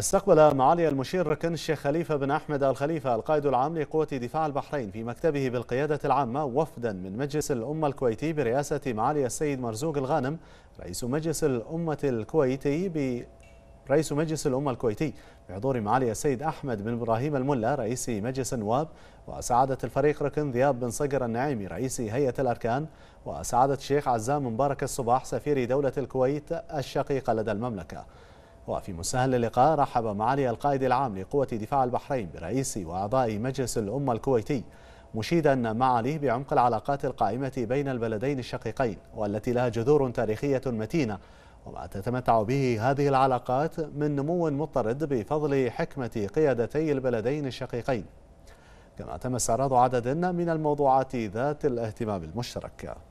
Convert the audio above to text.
استقبل معالي المشير ركن الشيخ خليفة بن أحمد الخليفة القائد العام لقوة دفاع البحرين في مكتبه بالقيادة العامة وفدا من مجلس الأمة الكويتي برئاسة معالي السيد مرزوق الغانم رئيس مجلس الأمة الكويتي ب رئيس مجلس الأمة الكويتي بحضور معالي السيد أحمد بن إبراهيم الملا رئيس مجلس النواب وسعادة الفريق ركن ذياب بن صقر النعيمي رئيس هيئة الأركان وسعادة الشيخ عزام مبارك الصباح سفير دولة الكويت الشقيقة لدى المملكة وفي مسهل اللقاء رحب معالي القائد العام لقوة دفاع البحرين برئيس وأعضاء مجلس الأمة الكويتي مشيدا معاليه بعمق العلاقات القائمة بين البلدين الشقيقين والتي لها جذور تاريخية متينة وما تتمتع به هذه العلاقات من نمو مضطرد بفضل حكمة قيادتي البلدين الشقيقين كما تم استعراض عدد من الموضوعات ذات الاهتمام المشترك